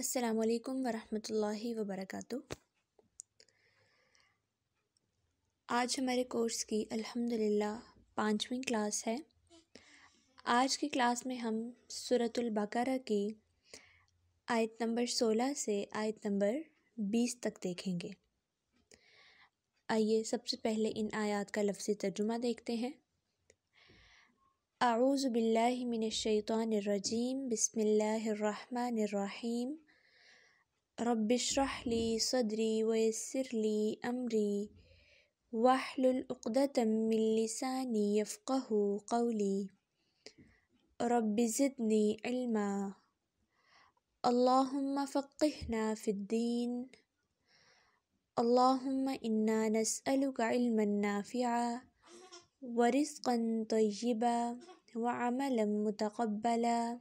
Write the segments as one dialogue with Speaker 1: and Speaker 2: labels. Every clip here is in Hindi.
Speaker 1: असलकम वरहमतुल्लाहि वबरकू आज हमारे कोर्स की अल्हम्दुलिल्लाह पाँचवीं क्लास है आज की क्लास में हम सूरतुल की आयत नंबर सोलह से आयत नंबर बीस तक देखेंगे आइए सबसे पहले इन आयात का लफ्ज़ी तर्जुमा देखते हैं أعوذ بالله من الشيطان الرجيم بسم الله الرحمن الرحيم رب اشرح لي صدري ويسر لي أمري واحلل عقدة من لساني يفقه قولي رب زدني علما اللهم فقهنا في الدين اللهم إنا نسألك علما نافعا ورزقا طيبا وعملا متقبلا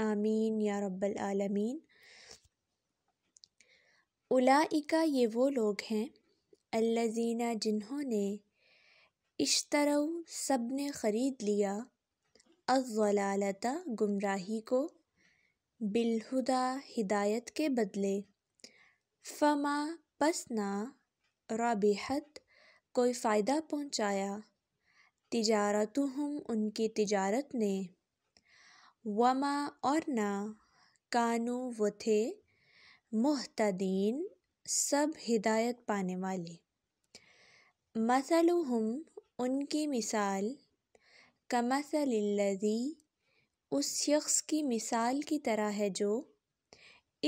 Speaker 1: आमीन या रब्बल आलमीन उलाइका ये वो लोग हैं अल्लाजीना जिन्होंने इश्तरौ सब ने ख़रीद लिया अज़लालता गुमराही को बिलहुदा हिदायत के बदले फमा पसना रबिहत कोई फ़ायदा पहुँचाया हम उनकी तिजारत ने वमा और ना कानू वो थे मुहतदीन सब हिदायत पाने वाले हम उनकी मिसाल कमसलजी उस शख्स की मिसाल की तरह है जो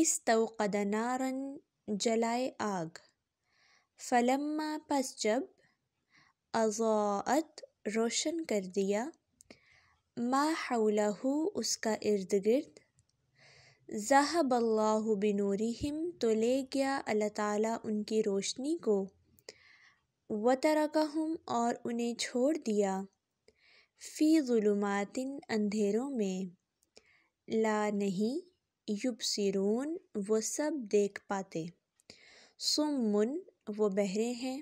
Speaker 1: इस तोनारन जलाए आग फलम्मा पस जब अजात रोशन कर दिया मा हौलाहू उसका इर्द गिर्द ज़ाहबल्लाहु बिनूरिहिम तो ले गया अल्लाह ताला उनकी रोशनी को वतरकहम और उन्हें छोड़ दिया फ़ी ज़ुलुमातिन अंधेरों में ला नहीं युबसिरून वो सब देख पाते सुमन वो बहरे हैं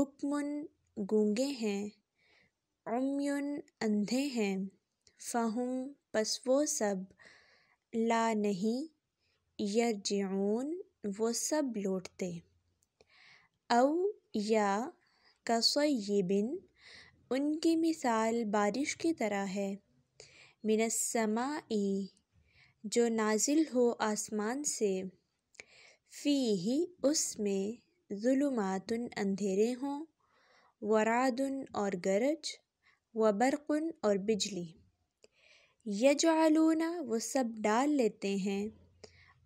Speaker 1: बुकमुन गूंगे हैं उम्युन अंधे हैं फ़हुम पस वो सब ला नहीं यरजून वो सब लौटते अव या कसयबिन उनकी मिसाल बारिश की तरह है मिनसमा जो नाजिल हो आसमान से फ़ी ही उसमें जुलुमातन अंधेरे हों वरादुन और गरज व बरक़ुन और बिजली यजालूना वो सब डाल लेते हैं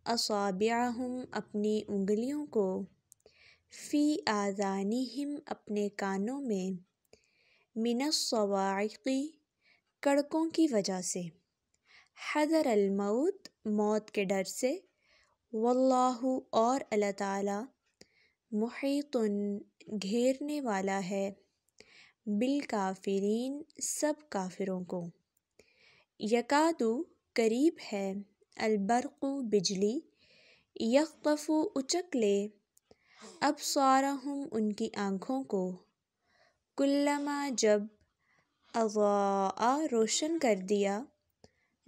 Speaker 1: हम अपनी उंगलियों को फ़ी आज़ानी हिम अपने कानों में मिनसवाकी कड़कों की वजह से हजर अलमौत मौत के डर से वल्लाहु और अल्लाह ताला मुहैतुन घेरने वाला है बिल काफरीन सब काफ़िरों को यकादु करीब है अलबरक़ु बिजली यकफ़ु ले अब सारहम उनकी आँखों को कुल्लमा जब अवा रोशन कर दिया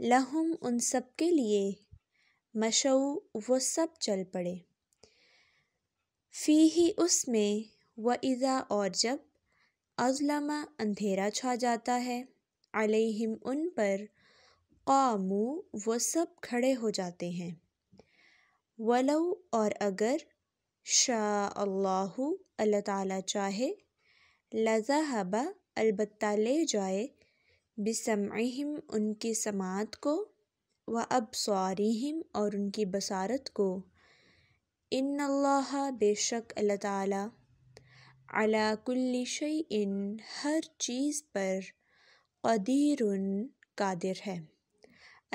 Speaker 1: लहम उन सब के लिए मशऊ वो सब चल पड़े फ़ी ही उसमें व इज़ा और जब अजलमा अंधेरा छा जाता है अलैहिम उन पर कामू वो सब खड़े हो जाते हैं वलऊ और अगर शाह अल्लाह ताला चाहे लजाहबा अलबत्ता ले जाए बिसमहिम उनकी समात को व अबसारिहिम और उनकी बसारत को इन अल्लाह बेशक अल्लाह ताला अला इन हर चीज़ पर कदीर कादिर है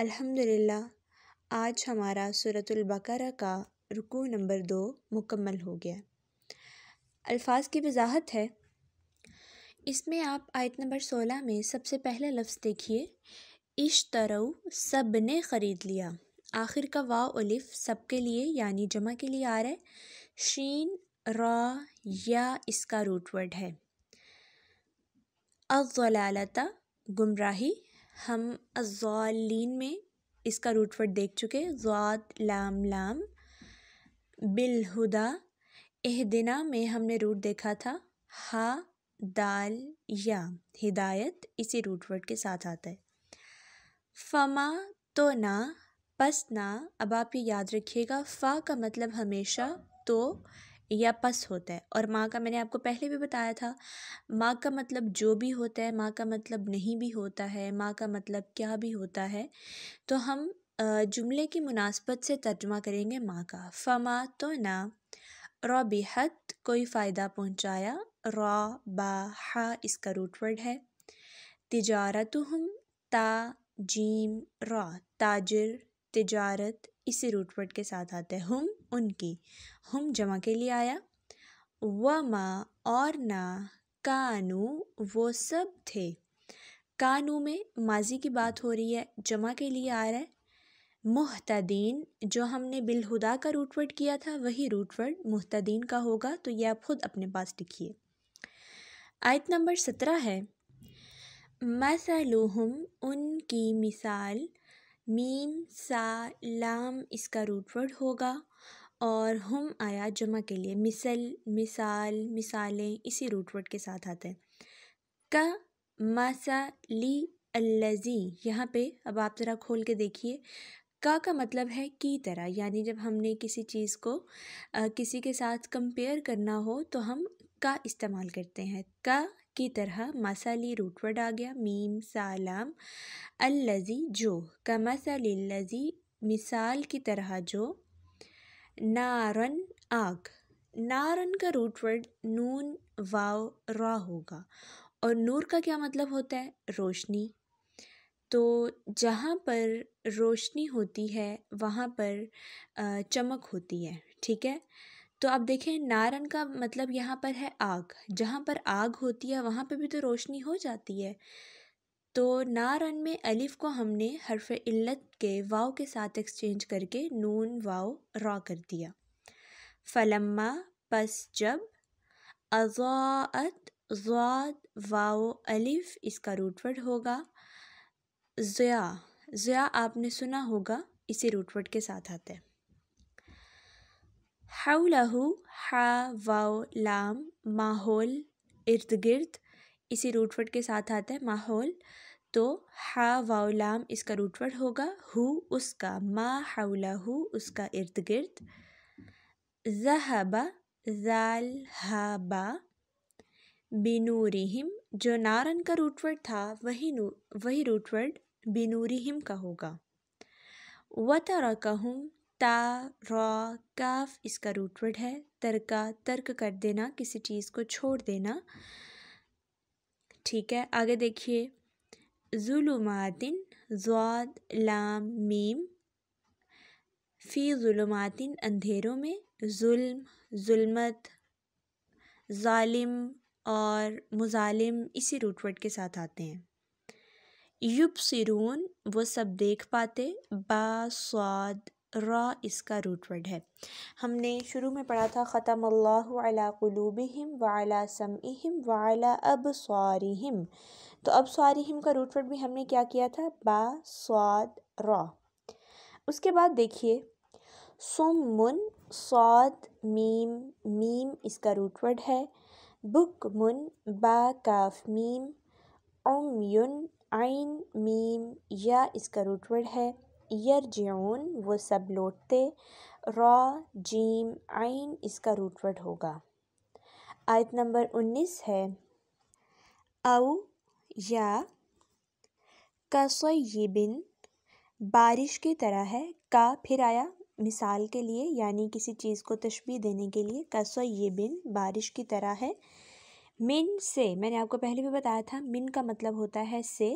Speaker 1: अल्हम्दुलिल्लाह आज हमारा सूरतुल बकरा का रुकू नंबर दो मुकम्मल हो गया अल्फाज की वजाहत है इसमें आप आयत नंबर सोलह में सबसे पहला लफ्ज़ देखिए इश सब ने ख़रीद लिया आखिर का वा उलिफ सब के लिए यानी जमा के लिए आ रहा है शीन रा या इसका रूट वर्ड है अज़लालता गुमराही हम अज़ालीन में इसका रूट वर्ड देख चुके ज़ात लाम लाम बिलहुदा एहदिना में हमने रूट देखा था हा दाल या हिदायत इसी रूट वर्ड के साथ आता है फमा तो ना पस ना अब आप ये याद रखिएगा फ़ा का मतलब हमेशा तो या पस होता है और माँ का मैंने आपको पहले भी बताया था माँ का मतलब जो भी होता है माँ का मतलब नहीं भी होता है माँ का मतलब क्या भी होता है तो हम जुमले की मुनासबत से तर्जमा करेंगे माँ का फमा तो ना रोबिहत कोई फ़ायदा पहुँचाया रो बा इसका रूटवर्ड है तिजारत हम ता जीम रो ताजर तिजारत इसी रूट वर्ड के साथ आता है हम उनकी हम जमा के लिए आया व माँ और ना कानू वो सब थे कानू में माजी की बात हो रही है जमा के लिए आ रहा है मुहतदीन जो हमने बिलहुदा का रूटवर्ड किया था वही रूटवर्ड मुहतदीन का होगा तो ये आप खुद अपने पास लिखिए आयत नंबर सत्रह है मसलूहम उनकी मिसाल मीम सा लाम इसका रूट वर्ड होगा और हम आया जमा के लिए मिसल मिसाल मिसालें इसी रूट वर्ड के साथ आते हैं का मासा ली अल्लजी यहाँ पे अब आप ज़रा खोल के देखिए का का मतलब है की तरह यानी जब हमने किसी चीज़ को आ, किसी के साथ कंपेयर करना हो तो हम का इस्तेमाल करते हैं का की तरह मसाली रूटवर्ड आ गया मीम सालाम अल्लजी जो कमसल लजी मिसाल की तरह जो नारन आग नारन का रूटवर्ड नून वाव रा होगा और नूर का क्या मतलब होता है रोशनी तो जहाँ पर रोशनी होती है वहाँ पर चमक होती है ठीक है तो आप देखें नारन का मतलब यहाँ पर है आग जहाँ पर आग होती है वहाँ पे भी तो रोशनी हो जाती है तो नारन में अलिफ़ को हमने हरफ इल्लत के वाव के साथ एक्सचेंज करके नून वाव रॉ कर दिया फलम्मा पस जब अजात ज़ाद वाव अलिफ़ इसका रूटवर्ड होगा ज़या ज़या आपने सुना होगा इसी रूटवर्ड के साथ आता है हवलहु हा वाओ लाम माहौल इर्द गिर्द इसी रूटवर्ड के साथ आता है माहौल तो हा वाओ लाम इसका रूटवर्ड होगा हु उसका मा हवलहु उसका इर्द गिर्द जहाबा जाल हबा बिनूरिहिम जो नारन का रूटवर्ड था वही नू वही रूटवर्ड बिनूरिहिम का होगा वतरकहुम ता रो काफ इसका रूट वर्ड है तर्का तर्क कर देना किसी चीज़ को छोड़ देना ठीक है आगे देखिए जुलुमातिन जवाद लाम मीम फ़ी जुलुमातिन अंधेरों में जुल्म जुल्मत जालिम और मुजालिम इसी रूट वर्ड के साथ आते हैं युब सिरून वो सब देख पाते स्वाद रा इसका रूट वर्ड है हमने शुरू में पढ़ा था ख़तम अल्लाबिम वाला समम वाला अब स्वारिम तो अब स्वारिम का रूट वर्ड भी हमने क्या किया था बा स्वाद रा उसके बाद देखिए सुमुन स्वाद मीम मीम इसका रूट वर्ड है बुक मुन बा काफ मीम युन आइन मीम या इसका रूट वर्ड है यरजऊन वो सब लौटते रॉ जीम आइन इसका रूटवर्ड होगा आयत नंबर उन्नीस है अव या कसयबिन बारिश की तरह है का फिर आया मिसाल के लिए यानी किसी चीज़ को तशबी देने के लिए बिन बारिश की तरह है मिन से मैंने आपको पहले भी बताया था मिन का मतलब होता है से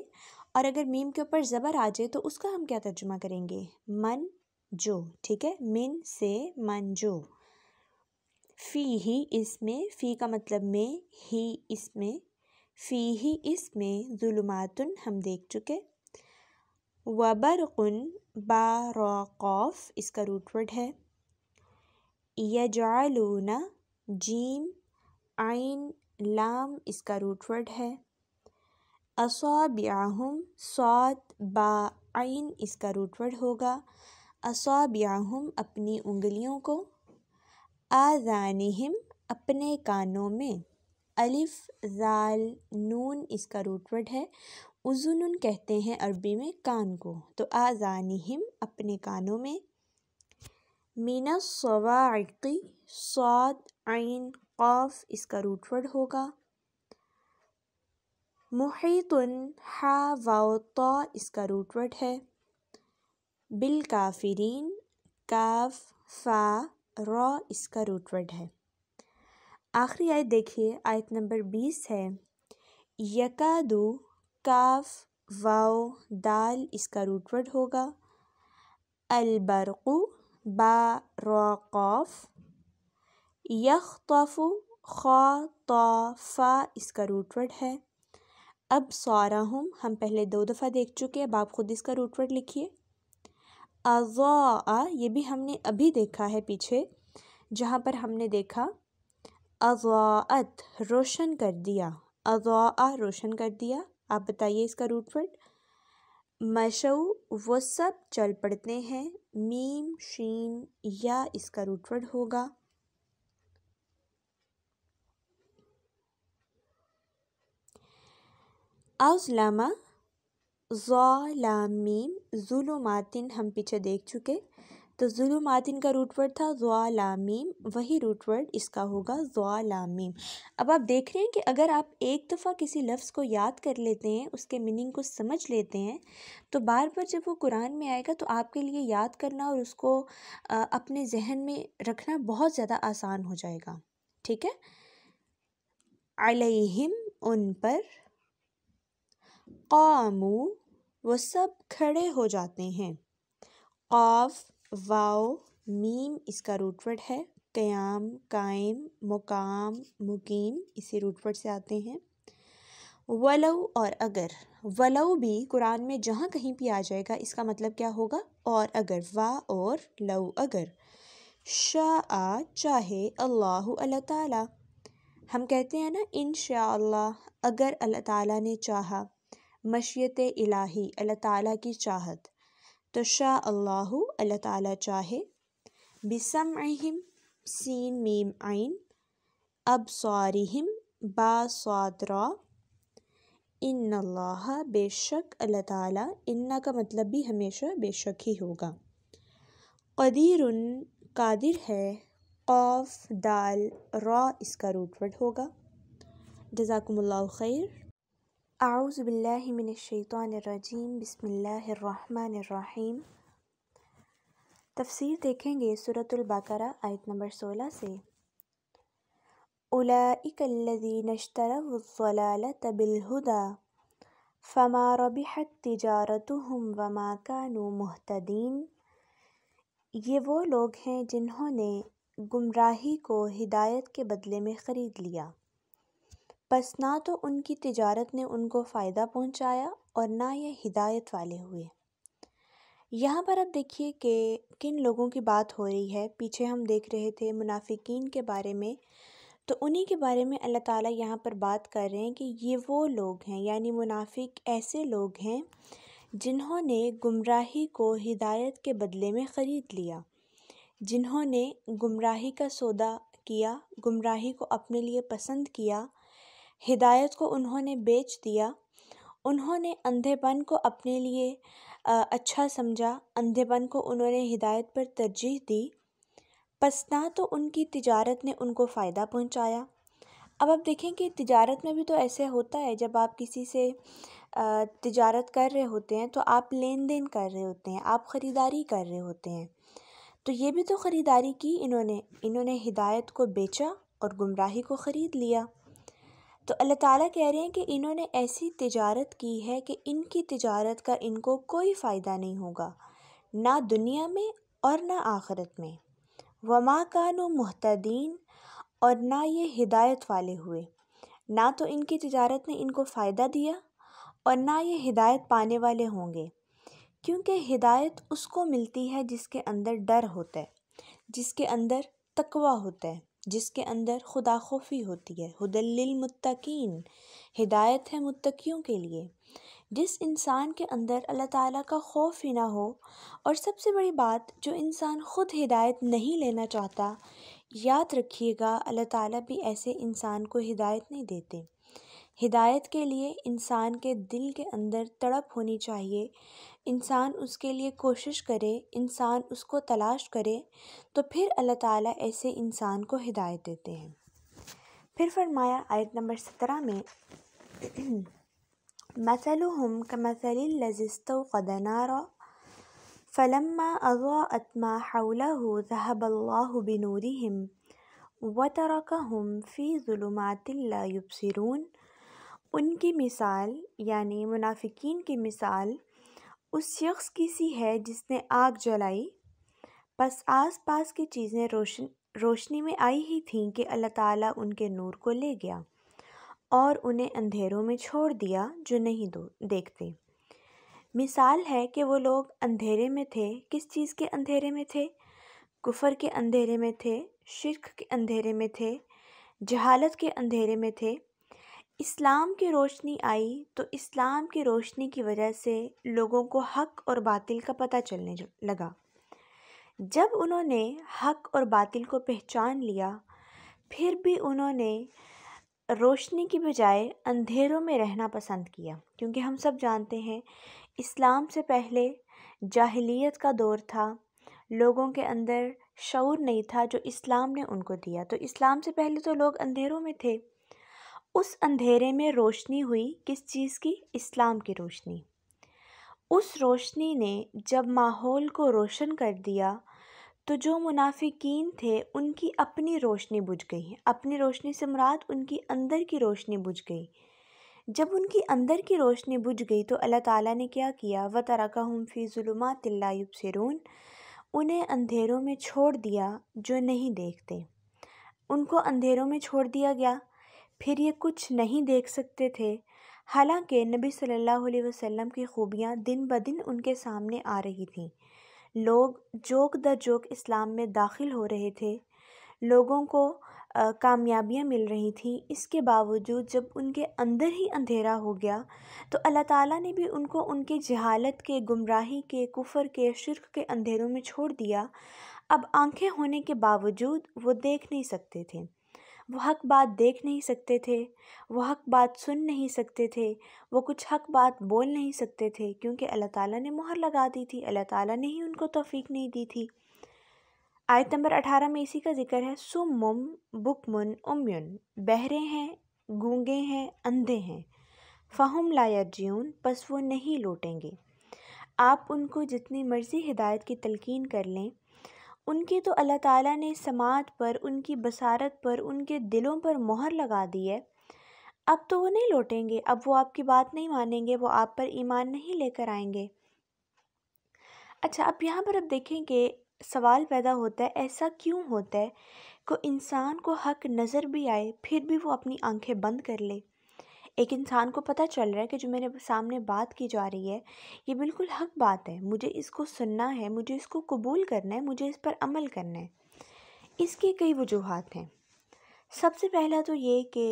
Speaker 1: और अगर मीम के ऊपर ज़बर आ जाए तो उसका हम क्या तर्जुमा करेंगे मन जो ठीक है मिन से मन जो फ़ी ही इसमें फ़ी का मतलब में ही इसमें फ़ी ही इसमें जुलुमातुन हम देख चुके उन बारौक़ौफ इसका रूटवर्ड है यजालूना जीम आइन लाम इसका रूट वर्ड है असाबियाहम सौत बा इसका रूट वर्ड होगा असाबियाहम अपनी उंगलियों को आजानिम अपने कानों में अलिफ जाल नून इसका रूट वर्ड है उजुन कहते हैं अरबी में कान को तो आजानिम अपने कानों में मीना सवाकी सौत आइन क़ाफ इसका रूट होगा मुहितन हा वाओ तो इसका रूट है बिल काफिरीन काफ फा रॉ इसका रूट है आखिरी आयत देखिए आयत नंबर बीस है यकादु काफ वाओ दाल इसका रूटवर्ड होगा अलबरकु बा रॉ कौफ़ तोफ़ु ख़ा तो फ़ा इसका रूटवर्ड है अब सारा हम हम पहले दो दफ़ा देख चुके हैं अब आप ख़ुद इसका रूटवर्ड लिखिए अज़ा ये भी हमने अभी देखा है पीछे जहाँ पर हमने देखा अज़ात रोशन कर दिया अज़ा रोशन कर दिया आप बताइए इसका रूटवर्ड मशो वो सब चल पड़ते हैं मीम शीन या इसका रूटवर्ड होगा अज़लमा ज़ालामीन ज़ुलुमातिन हम पीछे देख चुके तो ज़ुलुमातिन का रूट वर्ड था ज़ालामीम वही रूट वर्ड इसका होगा ज़ालामीम अब आप देख रहे हैं कि अगर आप एक दफ़ा किसी लफ्ज़ को याद कर लेते हैं उसके मीनिंग को समझ लेते हैं तो बार बार जब वो कुरान में आएगा तो आपके लिए याद करना और उसको अपने जहन में रखना बहुत ज़्यादा आसान हो जाएगा ठीक है अलहिम उन पर क़ामू वो सब खड़े हो जाते हैं ऑफ़ वाओ मीम इसका रूट है क़याम कायम मुकाम मुकीम इसी रूट से आते हैं वलव और अगर वलव भी कुरान में जहाँ कहीं भी आ जाएगा इसका मतलब क्या होगा और अगर वा और लव अगर शाह आ चाहे अल्लाह अल्लाह ताला हम कहते हैं ना इन अल्लाह अगर अल्लाह ताला ने चाहा मशियत इलाही अल्लाह ताला की चाहत तो शाह अल्लाह अल्लाह ताला चाहे बिसम अहिम सीन मीम आइन अब सारिम बासरा इन अल्लाह बेशक अल्लाह ताला इन्ना का मतलब भी हमेशा बेशक ही होगा कदीर कादिर है कौफ दाल रॉ इसका रूटवर्ड होगा जजाकम्ला खैर आउज़बिल्लिमिनशैतरजीम बसमीम तफसीर देखेंगे सूरतुल्बकरा आयत नंबर सोलह से उलाइकल्लदीनशतरवलालत तबिलहुदा फ़मा रबिहत तिजारतुम वमा कानू महतदीन ये वो लोग हैं जिन्होंने गुमराही को हिदायत के बदले में ख़रीद लिया बस ना तो उनकी तिजारत ने उनको फ़ायदा पहुंचाया और ना ये हिदायत वाले हुए यहाँ पर अब देखिए कि किन लोगों की बात हो रही है पीछे हम देख रहे थे मुनाफिकीन के बारे में तो उन्हीं के बारे में अल्लाह ताला यहाँ पर बात कर रहे हैं कि ये वो लोग हैं यानी मुनाफिक ऐसे लोग हैं जिन्होंने गुमराही को हिदायत के बदले में ख़रीद लिया जिन्होंने गुमराही का सौदा किया गुमराही को अपने लिए पसंद किया हिदायत को उन्होंने बेच दिया उन्होंने अंधेपन को अपने लिए अच्छा समझा अंधेपन को उन्होंने हिदायत पर तरजीह दी बस ना तो उनकी तिजारत ने उनको फ़ायदा पहुंचाया अब आप देखें कि तिजारत में भी तो ऐसे होता है जब आप किसी से तिजारत कर रहे होते हैं तो आप लेन देन कर रहे होते हैं आप ख़रीदारी कर रहे होते हैं तो ये भी तो ख़रीदारी की इन्होंने इन्होंने हिदायत को बेचा और गुमराही को ख़रीद लिया तो अल्लाह ताला कह रहे हैं कि इन्होंने ऐसी तिजारत की है कि इनकी तिजारत का इनको कोई फ़ायदा नहीं होगा ना दुनिया में और ना आखरत में वमा कानो मुहतदीन और ना ये हिदायत वाले हुए ना तो इनकी तजारत ने इनको फ़ायदा दिया और ना ये हिदायत पाने वाले होंगे क्योंकि हिदायत उसको मिलती है जिसके अंदर डर होता है जिसके अंदर तकवा होता है जिसके अंदर खुदा खुफ़ी होती है हदल मुत्तकीन हिदायत है मुत्तकियों के लिए जिस इंसान के अंदर अल्लाह ताला का खौफ ही ना हो और सबसे बड़ी बात जो इंसान ख़ुद हिदायत नहीं लेना चाहता याद रखिएगा अल्लाह ताला भी ऐसे इंसान को हिदायत नहीं देते हिदायत के लिए इंसान के दिल के अंदर तड़प होनी चाहिए इंसान उसके लिए कोशिश करे इंसान उसको तलाश करे तो फिर अल्लाह ताला ऐसे इंसान को हिदायत देते हैं फिर फरमाया आयत नंबर सत्रह में मसल हम कमसल लजिस्तो कदनारा फलम्मा अज़ाअत मा हौलहु ज़हबल्लाहु बिनूरिहिम हम फ़ी ज़ुलुमातिन उनकी मिसाल यानि मुनाफ़िक़ीन की मिसाल उस शख़्स की सी है जिसने आग जलाई बस आस पास की चीज़ें रोशन रोशनी में आई ही थीं कि अल्लाह ताला उनके नूर को ले गया और उन्हें अंधेरों में छोड़ दिया जो नहीं दो देखते मिसाल है कि वो लोग अंधेरे में थे किस चीज़ के अंधेरे में थे कुफर के अंधेरे में थे शिरक के अंधेरे में थे जहालत के अंधेरे में थे इस्लाम की रोशनी आई तो इस्लाम की रोशनी की वजह से लोगों को हक और बातिल का पता चलने लगा जब उन्होंने हक और बातिल को पहचान लिया फिर भी उन्होंने रोशनी की बजाय अंधेरों में रहना पसंद किया क्योंकि हम सब जानते हैं इस्लाम से पहले जाहिलियत का दौर था लोगों के अंदर शौर नहीं था जो इस्लाम ने उनको दिया तो इस्लाम से पहले तो लोग अंधेरों में थे उस अंधेरे में रोशनी हुई किस चीज़ की इस्लाम की रोशनी उस रोशनी ने जब माहौल को रोशन कर दिया तो जो मुनाफिकीन थे उनकी अपनी रोशनी बुझ गई अपनी रोशनी से मुराद उनकी अंदर की रोशनी बुझ गई जब उनकी अंदर की रोशनी बुझ गई तो अल्लाह ताला ने क्या किया व तरका हम फ़ी ज़ुलुमातिल्लायुब सिरून उन्हें अंधेरों में छोड़ दिया जो नहीं देखते उनको अंधेरों में छोड़ दिया गया फिर ये कुछ नहीं देख सकते थे हालांकि नबी सल्लल्लाहु अलैहि वसल्लम की खूबियाँ दिन ब दिन उनके सामने आ रही थीं लोग जोक द जोक इस्लाम में दाखिल हो रहे थे लोगों को कामयाबियां मिल रही थीं इसके बावजूद जब उनके अंदर ही अंधेरा हो गया तो अल्लाह ताला ने भी उनको उनके जहालत के गुमराही के कुफर के शिरक के अंधेरों में छोड़ दिया अब आंखें होने के बावजूद वो देख नहीं सकते थे वो हक बात देख नहीं सकते थे वो हक बात सुन नहीं सकते थे वो कुछ हक बात बोल नहीं सकते थे क्योंकि अल्लाह ताला ने मोहर लगा दी थी अल्लाह ताला ने ही उनको तोफ़ी नहीं दी थी आयत नंबर अठारह में इसी का जिक्र है सुमुम बुकमुन उम्युन बहरे हैं गूंगे हैं अंधे हैं फ़हम लाया जीवन बस वो नहीं लौटेंगे आप उनको जितनी मर्ज़ी हिदायत की तलकिन कर लें उनकी तो अल्लाह ताला ने समात पर उनकी बसारत पर उनके दिलों पर मोहर लगा दी है अब तो वो नहीं लौटेंगे अब वो आपकी बात नहीं मानेंगे वो आप पर ईमान नहीं लेकर आएंगे अच्छा अब यहाँ पर अब देखें कि सवाल पैदा होता है ऐसा क्यों होता है को इंसान को हक नज़र भी आए फिर भी वो अपनी आंखें बंद कर ले एक इंसान को पता चल रहा है कि जो मेरे सामने बात की जा रही है ये बिल्कुल हक बात है मुझे इसको सुनना है मुझे इसको कबूल करना है मुझे इस पर अमल करना है इसकी कई वजूहत हैं सबसे पहला तो ये कि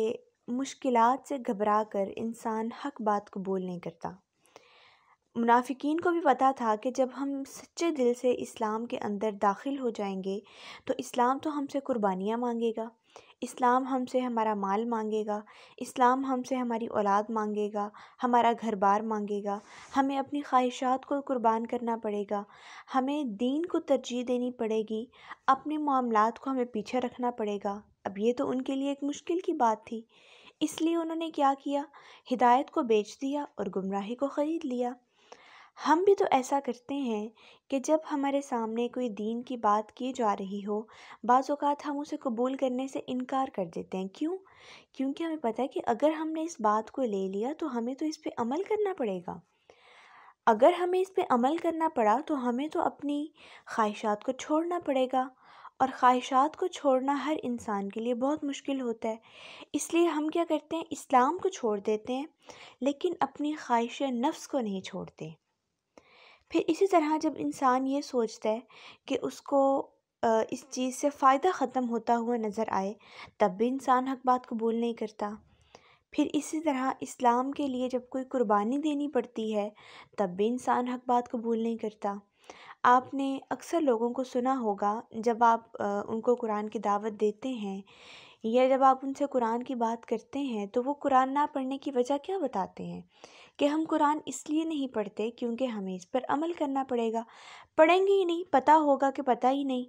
Speaker 1: मुश्किलात से घबरा कर इंसान हक बात कबूल नहीं करता मुनाफिकीन को भी पता था कि जब हम सच्चे दिल से इस्लाम के अंदर दाखिल हो जाएंगे तो इस्लाम तो हमसे कुर्बानियाँ मांगेगा इस्लाम हमसे हमारा माल मांगेगा इस्लाम हमसे हमारी औलाद मांगेगा हमारा घर बार मांगेगा हमें अपनी ख्वाहिशात को कुर्बान करना पड़ेगा हमें दीन को तरजीह देनी पड़ेगी अपने मामला को हमें पीछे रखना पड़ेगा अब ये तो उनके लिए एक मुश्किल की बात थी इसलिए उन्होंने क्या किया हिदायत को बेच दिया और गुमराही को ख़रीद लिया हम भी तो ऐसा करते हैं कि जब हमारे सामने कोई दीन की बात की जा रही हो बात हम उसे कबूल करने से इनकार कर देते हैं क्यों क्योंकि हमें पता है कि अगर हमने इस बात को ले लिया तो हमें तो इस पर अमल करना पड़ेगा अगर हमें इस पर अमल करना पड़ा तो हमें तो अपनी ख्वाहिशात को छोड़ना पड़ेगा और ख्वाहिशात को छोड़ना हर इंसान के लिए बहुत मुश्किल होता है इसलिए हम क्या करते हैं इस्लाम को छोड़ देते हैं लेकिन अपनी ख्वाहिश नफ्स को नहीं छोड़ते फिर इसी तरह जब इंसान ये सोचता है कि उसको इस चीज़ से फ़ायदा ख़त्म होता हुआ नज़र आए तब भी इंसान हक बात कबूल नहीं करता फिर इसी तरह इस्लाम के लिए जब कोई कुर्बानी देनी पड़ती है तब भी इंसान हक बात कबूल नहीं करता आपने अक्सर लोगों को सुना होगा जब आप उनको कुरान की दावत देते हैं या जब आप उनसे कुरान की बात करते हैं तो वो कुरान ना पढ़ने की वजह क्या बताते हैं कि हम कुरान इसलिए नहीं पढ़ते क्योंकि हमें इस पर अमल करना पड़ेगा पढ़ेंगे ही नहीं पता होगा कि पता ही नहीं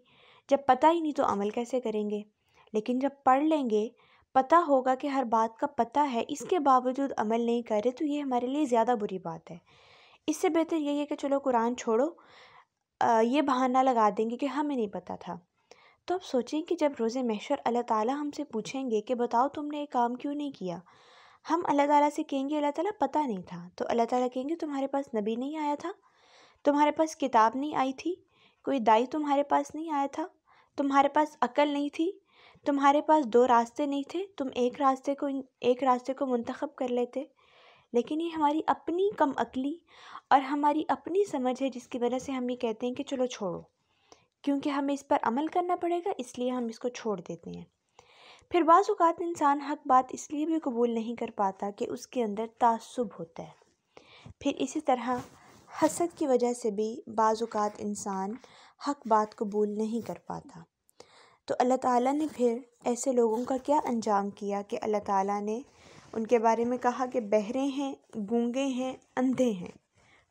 Speaker 1: जब पता ही नहीं तो अमल कैसे करेंगे लेकिन जब पढ़ लेंगे पता होगा कि हर बात का पता है इसके बावजूद अमल नहीं करे तो ये हमारे लिए ज़्यादा बुरी बात है इससे बेहतर यही है कि चलो कुरान छोड़ो आ, ये बहाना लगा देंगे कि हमें नहीं पता था तो आप सोचें कि जब रोज़ महशर अल्लाह ताला हमसे पूछेंगे कि बताओ तुमने ये काम क्यों नहीं किया हम अल्लाह ताला से कहेंगे अल्लाह ताला पता नहीं था तो अल्लाह ताला कहेंगे तुम्हारे पास नबी नहीं आया था तुम्हारे पास किताब नहीं आई थी कोई दाई तुम्हारे पास नहीं आया था तुम्हारे पास अकल नहीं थी तुम्हारे पास दो रास्ते नहीं थे तुम एक रास्ते को एक रास्ते को मंतखब कर लेते लेकिन ये हमारी अपनी कम अकली और हमारी अपनी समझ है जिसकी वजह से हम ये कहते हैं कि चलो छोड़ो क्योंकि हमें इस पर अमल करना पड़ेगा इसलिए हम इसको छोड़ देते हैं फिर बाज़ात इंसान हक बात इसलिए भी कबूल नहीं कर पाता कि उसके अंदर तसब होता है फिर इसी तरह हसद की वजह से भी बाज़ात इंसान हक बात कबूल नहीं कर पाता तो अल्लाह ताला ने फिर ऐसे लोगों का क्या अंजाम किया कि अल्लाह ताला ने उनके बारे में कहा कि बहरे हैं गूंगे हैं अंधे हैं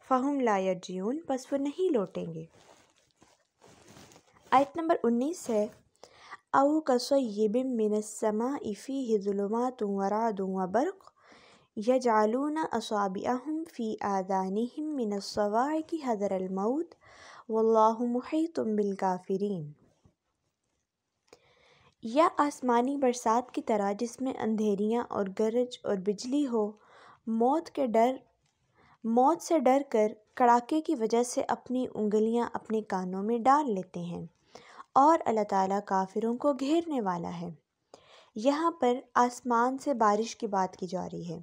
Speaker 1: फ़ाहम ला जीवन बस वो नहीं लौटेंगे आयत नंबर उन्नीस है أو كصيب من السماء فيه ظلمات ورعد وبرق يجعلون أصابعهم في آذانهم من الصواعق حذر الموت वल्लाह मुहतम बिलकाफरीन या आसमानी बरसात की तरह जिसमें अंधेरियाँ और गरज और बिजली हो मौत के डर मौत से डर कर कड़ाके की वजह से अपनी उंगलियां अपने कानों में डाल लेते हैं और अल्लाह ताला काफिरों को घेरने वाला है यहाँ पर आसमान से बारिश की बात की जा रही है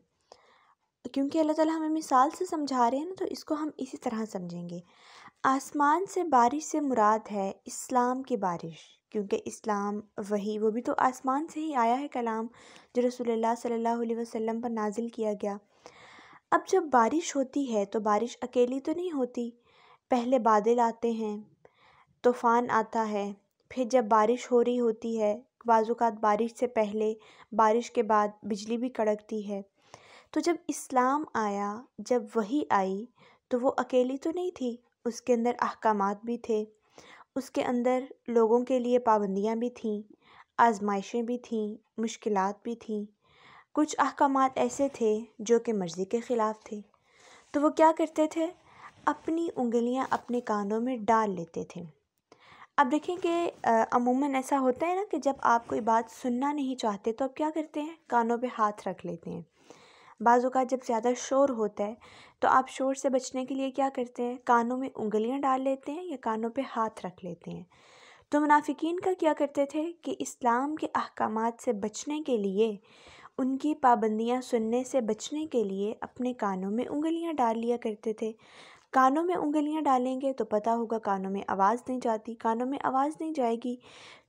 Speaker 1: क्योंकि अल्लाह ताला हमें मिसाल से समझा रहे हैं ना तो इसको हम इसी तरह समझेंगे आसमान से बारिश से मुराद है इस्लाम की बारिश क्योंकि इस्लाम वही वो भी तो आसमान से ही आया है कलाम जो रसूलुल्लाह सल्लल्लाहु अलैहि वसल्लम पर नाजिल किया गया अब जब बारिश होती है तो बारिश अकेली तो नहीं होती पहले बादल आते हैं तूफ़ान आता है फिर जब बारिश हो रही होती है बाज़ बारिश से पहले बारिश के बाद बिजली भी कड़कती है तो जब इस्लाम आया जब वही आई तो वो अकेली तो नहीं थी उसके अंदर अहकाम भी थे उसके अंदर लोगों के लिए पाबंदियाँ भी थीं आजमाइशें भी थीं मुश्किल भी थीं कुछ अहकाम ऐसे थे जो कि मर्ज़ी के ख़िलाफ़ थे तो वो क्या करते थे अपनी उंगलियां अपने कानों में डाल लेते थे अब देखें कि अमूमन ऐसा होता है ना कि जब आप कोई बात सुनना नहीं चाहते तो आप क्या करते हैं कानों पे हाथ रख लेते हैं बाज़ का जब ज़्यादा शोर होता है तो आप शोर से बचने के लिए क्या करते हैं कानों में उंगलियां डाल लेते हैं या कानों पे हाथ रख लेते हैं तो मुनाफिकीन का क्या करते थे कि इस्लाम के अहकाम से बचने के लिए उनकी पाबंदियाँ सुनने से बचने के लिए अपने कानों में उंगलियाँ डाल लिया करते थे कानों में उंगलियां डालेंगे तो पता होगा कानों में आवाज़ नहीं जाती कानों में आवाज़ नहीं जाएगी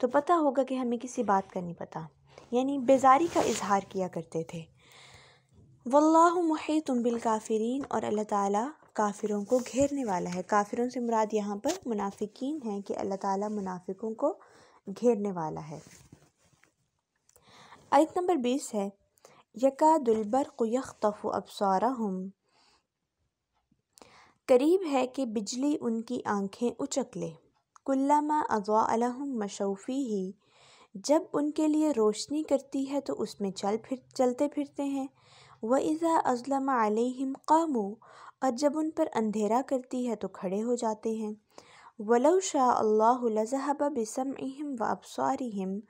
Speaker 1: तो पता होगा कि हमें किसी बात का नहीं पता यानी बेजारी का इजहार किया करते थे वल्लाह तुम बिल काफिरीन और अल्लाह ताला काफिरों को घेरने वाला है काफिरों से मुराद यहाँ पर मुनाफिकीन है कि अल्लाह ताला मुनाफिकों को घेरने वाला है आयत नंबर बीस है यका दुलबर को यख अबसारा हम करीब है कि बिजली उनकी आंखें उचक ले कुल्लामा अजवा अलहम मशोफ़ी ही जब उनके लिए रोशनी करती है तो उसमें चल फिर चलते फिरते हैं व इज़ा अज़लम आलिम कामो और जब उन पर अंधेरा करती है तो खड़े हो जाते हैं वलो शाह अल्लाह लजहब व अबसारिम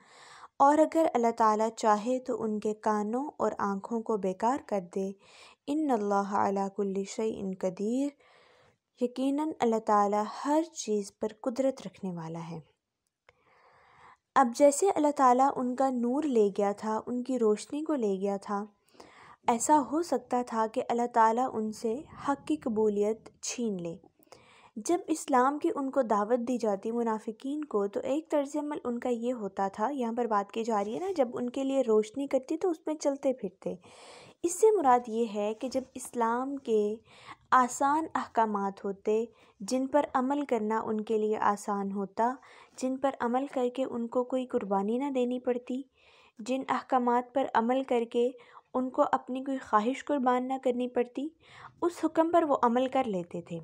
Speaker 1: और अगर अल्लाह ताला चाहे तो उनके कानों और आँखों को बेकार कर दे इन अल्लाह अला इन कदीर यकीनन अल्लाह ताला हर चीज़ पर कुदरत रखने वाला है अब जैसे अल्लाह ताला उनका नूर ले गया था उनकी रोशनी को ले गया था ऐसा हो सकता था कि अल्लाह ताला उनसे हक़ की कबूलियत छीन ले जब इस्लाम की उनको दावत दी जाती मुनाफिकीन को तो एक तर्ज अमल उनका ये होता था यहाँ पर बात की जा रही है ना जब उनके लिए रोशनी करती तो उसमें चलते फिरते इससे मुराद ये है कि जब इस्लाम के आसान अहकाम होते जिन पर अमल करना उनके लिए आसान होता जिन पर अमल करके उनको कोई कुर्बानी ना देनी पड़ती जिन अहकाम पर अमल करके उनको अपनी कोई ख्वाहिश कुर्बान ना करनी पड़ती उस हुक्म पर वो अमल कर लेते थे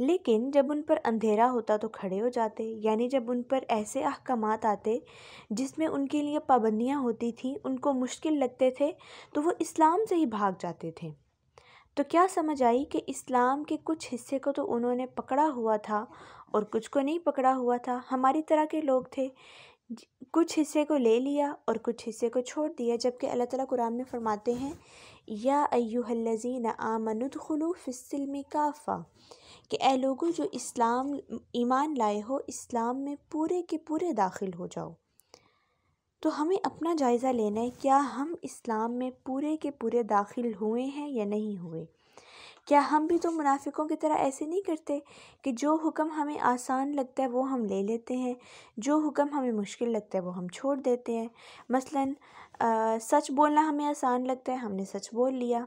Speaker 1: लेकिन जब उन पर अंधेरा होता तो खड़े हो जाते यानी जब उन पर ऐसे अहकाम आते जिसमें उनके लिए पाबंदियाँ होती थीं उनको मुश्किल लगते थे तो वो इस्लाम से ही भाग जाते थे तो क्या समझ आई कि इस्लाम के कुछ हिस्से को तो उन्होंने पकड़ा हुआ था और कुछ को नहीं पकड़ा हुआ था हमारी तरह के लोग थे कुछ हिस्से को ले लिया और कुछ हिस्से को छोड़ दिया जबकि अल्लाह ताला कुरान में फरमाते हैं या अयुहल्लजीन आमनुदखलू में काफ़ा कि ए लोगों जो इस्लाम ईमान लाए हो इस्लाम में पूरे के पूरे दाखिल हो जाओ तो हमें अपना जायज़ा लेना है क्या हम इस्लाम में पूरे के पूरे दाखिल हुए हैं या नहीं हुए क्या हम भी तो मुनाफिकों की तरह ऐसे नहीं करते कि जो हुक्म हमें आसान लगता है वो हम ले लेते हैं जो हुक्म हमें मुश्किल लगता है वो हम छोड़ देते हैं मसलन आ, सच बोलना हमें आसान लगता है हमने सच बोल लिया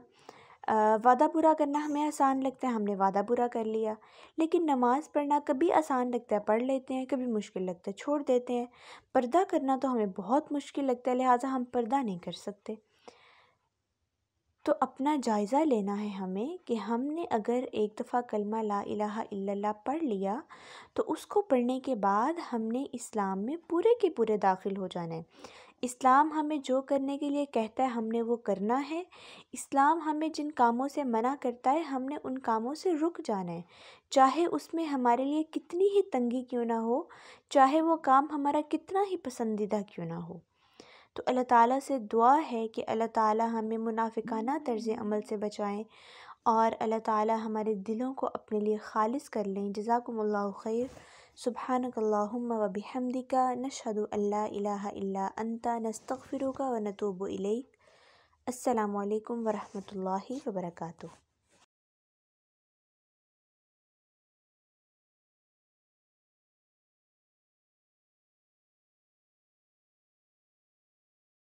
Speaker 1: आ, वादा पूरा करना हमें आसान लगता है हमने वादा पूरा कर लिया लेकिन नमाज़ पढ़ना कभी आसान लगता है पढ़ लेते हैं कभी मुश्किल लगता है छोड़ देते हैं पर्दा करना तो हमें बहुत मुश्किल लगता है लिहाजा हम पर्दा नहीं कर सकते तो अपना जायज़ा लेना है हमें कि हमने अगर एक दफ़ा कलमा ला इलाहा इल्लल्लाह पढ़ लिया तो उसको पढ़ने के बाद हमने इस्लाम में पूरे के पूरे दाखिल हो जाना है इस्लाम हमें जो करने के लिए कहता है हमने वो करना है इस्लाम हमें जिन कामों से मना करता है हमने उन कामों से रुक जाना है चाहे उसमें हमारे लिए कितनी ही तंगी क्यों ना हो चाहे वो काम हमारा कितना ही पसंदीदा क्यों ना हो तो अल्लाह ताला से दुआ है कि अल्लाह ताला हमें मुनाफिकाना तर्ज़ अमल से बचाएं और अल्लाह ताला हमारे दिलों को अपने लिए ख़ालिस कर लें जजाकुमल्ला खैर सुबहानकल्लाम वबिहमदिका नशहद अल्ला अंता नस्तफ़िर का व नतूब इलेक अल्लाम वरहमल वर्का